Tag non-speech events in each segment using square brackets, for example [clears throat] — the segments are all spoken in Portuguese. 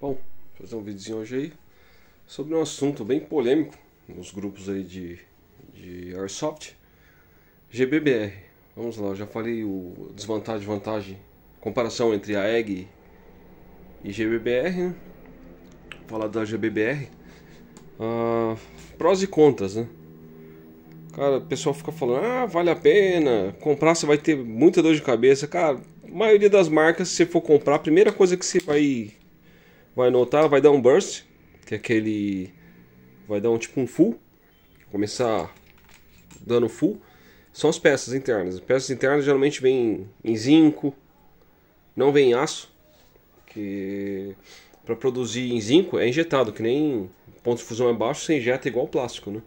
Bom, fazer um videozinho hoje aí sobre um assunto bem polêmico nos grupos aí de, de Airsoft, GBBR. Vamos lá, eu já falei o desvantagem vantagem, comparação entre a EG e GBBR, né? Vou falar da GBBR. pros ah, prós e contras, né? Cara, o pessoal fica falando, ah, vale a pena, comprar você vai ter muita dor de cabeça. Cara, a maioria das marcas, se você for comprar, a primeira coisa que você vai vai notar, vai dar um burst, que é aquele vai dar um tipo um full, começar dando full, são as peças internas. As peças internas geralmente vêm em zinco, não vem em aço, que para produzir em zinco é injetado, que nem ponto de fusão é baixo, você injeta igual plástico, né?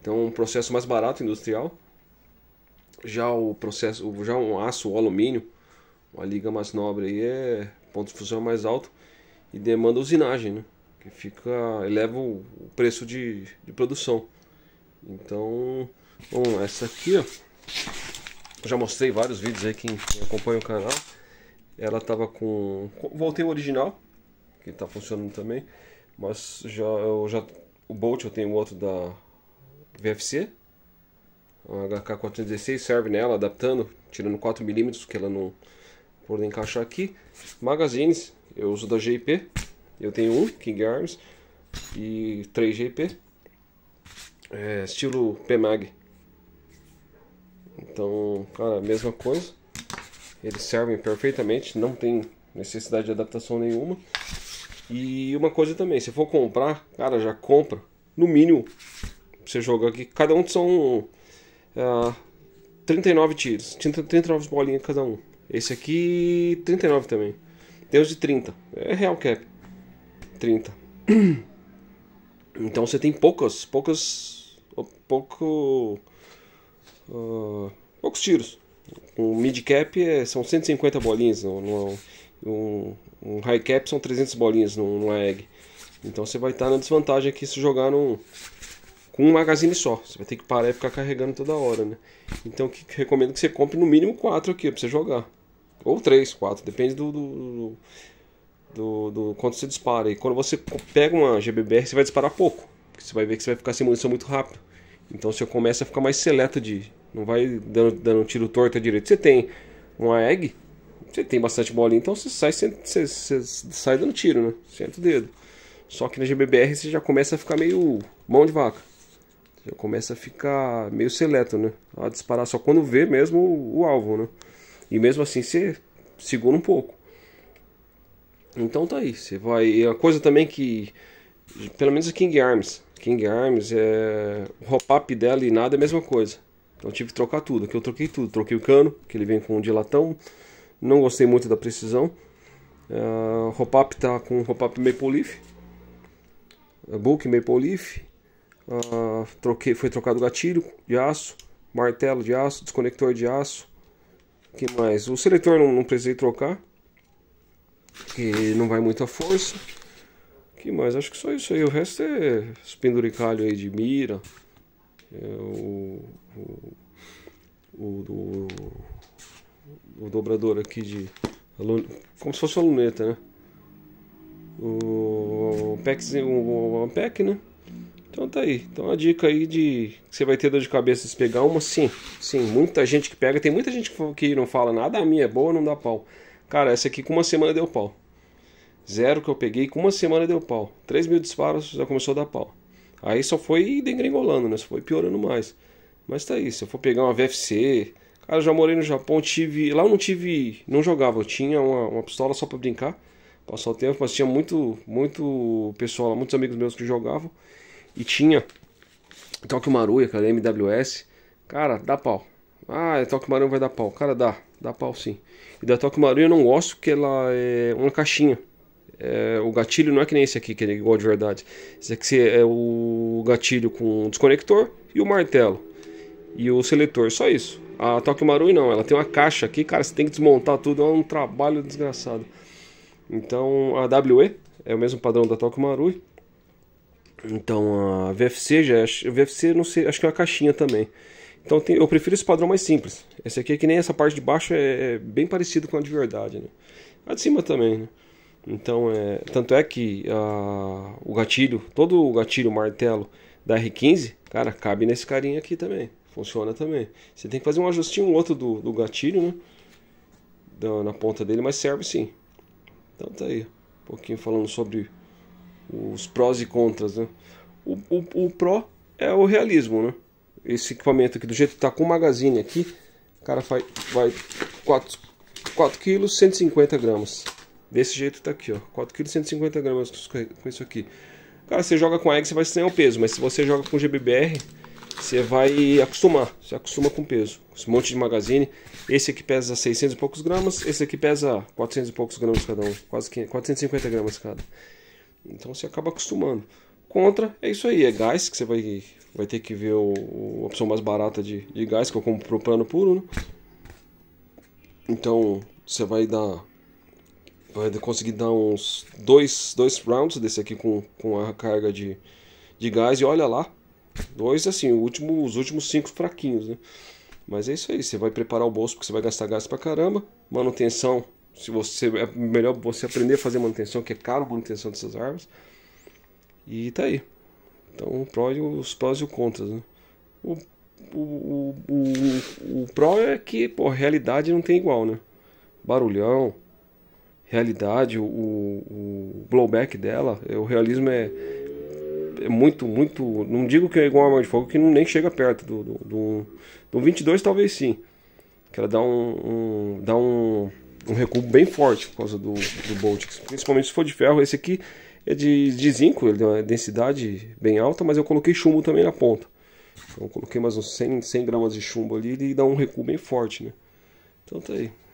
Então, um processo mais barato industrial. Já o processo, já um aço, o alumínio, uma liga mais nobre aí é ponto de fusão mais alto e demanda usinagem, né? Que fica, eleva o preço de, de produção. Então, bom, essa aqui, ó, já mostrei vários vídeos aí quem acompanha o canal. Ela tava com, voltei o original, que tá funcionando também, mas já eu já o Bolt eu tenho outro da VFC. A HK416 serve nela, adaptando, tirando 4 milímetros que ela não por encaixar aqui. Magazines, eu uso da GIP. Eu tenho um, King Arms, e 3 GIP. É, estilo PMAG. Então, cara, mesma coisa. Eles servem perfeitamente, não tem necessidade de adaptação nenhuma. E uma coisa também, se for comprar, cara, já compra. No mínimo, você joga aqui. Cada um são uh, ah, 39 tiros, 39 bolinhas cada um. Esse aqui, 39 também. Tem os de 30. É real cap. 30. [clears throat] Então você tem poucas, poucas, pouco, uh, poucos tiros. Um mid cap é, são 150 bolinhas, no, no, é um, um, high cap são 300 bolinhas numa egg. Então você vai estar tá na desvantagem aqui se jogar num, com um magazine só. Você vai ter que parar e ficar carregando toda hora, né? Então que, recomendo que você compre no mínimo 4 aqui para você jogar. Ou três, quatro, depende do, do, do, do quanto você dispara. E quando você pega uma GBBR, você vai disparar pouco. Porque você vai ver que você vai ficar sem munição muito rápido. Então você começa a ficar mais seleto de. Não vai dando, dando um tiro torto à direita. Você tem uma egg, você tem bastante bolinha, então você sai, você, você, você sai dando tiro, né? Senta o dedo. Só que na GBBR você já começa a ficar meio mão de vaca. Já começa a ficar meio seleto, né? A disparar só quando vê mesmo o, o alvo, né? E mesmo assim você segura um pouco. Então tá aí. Você vai. E a coisa também que. Pelo menos a King Arms. King Arms é. O hop-up dela e nada é a mesma coisa. Então tive que trocar tudo. Aqui eu troquei tudo. Troquei o cano, que ele vem com um dilatão. Não gostei muito da precisão. Uh, hop-up tá com hop-up Maple Leaf. Book Maple Leaf. Uh, troquei, foi trocado o gatilho de aço, martelo de aço, desconector de aço, que mais? O seletor não, não precisei trocar, que não vai muita força. que mais? Acho que só isso aí. O resto é os penduricalhos aí de mira. É o, o, o, o, o dobrador aqui de. Como se fosse uma luneta, né? O, o, o, o, o, o PEC, né? Então tá aí. Então a dica aí de você vai ter dor de cabeça se pegar uma, sim. Sim, muita gente que pega. Tem muita gente que não fala nada, a minha é boa, não dá pau. Cara, essa aqui com uma semana deu pau. Zero que eu peguei, com uma semana deu pau. 3 mil disparos já começou a dar pau. Aí só foi degringolando, né? Só foi piorando mais. Mas tá aí, se eu for pegar uma VFC. Cara, já morei no Japão, tive. Lá eu não tive. Não jogava, eu tinha uma, uma pistola só pra brincar. Passar o tempo, mas tinha muito, muito pessoal, muitos amigos meus que jogavam. E tinha Toque Maruia, cara, MWS. Cara, dá pau. Ah, é Toque Maruia vai dar pau. Cara, dá. Dá pau sim. E da Toque Maruia eu não gosto porque ela é uma caixinha. É, o gatilho não é que nem esse aqui, que é igual de verdade. Esse aqui é o gatilho com o desconector e o martelo. E o seletor, só isso. A Toque Marui não, ela tem uma caixa aqui, cara, você tem que desmontar tudo, é um trabalho desgraçado. Então a WE é o mesmo padrão da Toque Marui. Então a VFC já é, VFC não sei, acho que é uma caixinha também. Então tem, eu prefiro esse padrão mais simples. Esse aqui é que nem essa parte de baixo é, é bem parecido com a de verdade, né? A de cima também, né? Então é, tanto é que a, o gatilho, todo o gatilho martelo da R15, cara, cabe nesse carinha aqui também. Funciona também. Você tem que fazer um ajustinho um outro do, do gatilho, né? Da, na ponta dele, mas serve sim. Então tá aí. Um pouquinho falando sobre os prós e contras, né? O, o, o pró é o realismo, né? Esse equipamento aqui, do jeito que tá com o magazine aqui, o cara vai, vai 4, kg 150 gramas. Desse jeito tá aqui, ó. 4 kg 150 gramas com isso aqui. Cara, você joga com egg, você vai estranhar o peso, mas se você joga com GBBR, você vai acostumar, você acostuma com o peso. Esse monte de magazine, esse aqui pesa 600 e poucos gramas, esse aqui pesa 400 e poucos gramas cada um, quase 500, 450 gramas cada. Então você acaba acostumando. Contra é isso aí, é gás, que você vai, vai ter que ver o, a opção mais barata de, de gás, que eu compro propano puro, né? Então você vai dar. Vai conseguir dar uns dois, dois rounds desse aqui com, com a carga de, de gás e olha lá. Dois assim, último, os últimos cinco fraquinhos, né? Mas é isso aí, você vai preparar o bolso porque você vai gastar gás pra caramba. Manutenção se você é melhor você aprender a fazer manutenção, que é caro a manutenção dessas armas. E tá aí. Então, pró e os prós e os contras, né? O, o, o, o, pró é que, pô, realidade não tem igual, né? Barulhão, realidade, o, o blowback dela, é, o realismo é, é muito, muito. Não digo que é igual a arma de fogo, que nem chega perto do, do, do, do 22, talvez sim. Que ela dá um, um dá um um recuo bem forte por causa do, do Baltics. Principalmente se for de ferro. Esse aqui é de, de zinco, ele tem uma densidade bem alta, mas eu coloquei chumbo também na ponta. Então coloquei mais uns 100, 100 gramas de chumbo ali e dá um recuo bem forte, né? Então tá aí.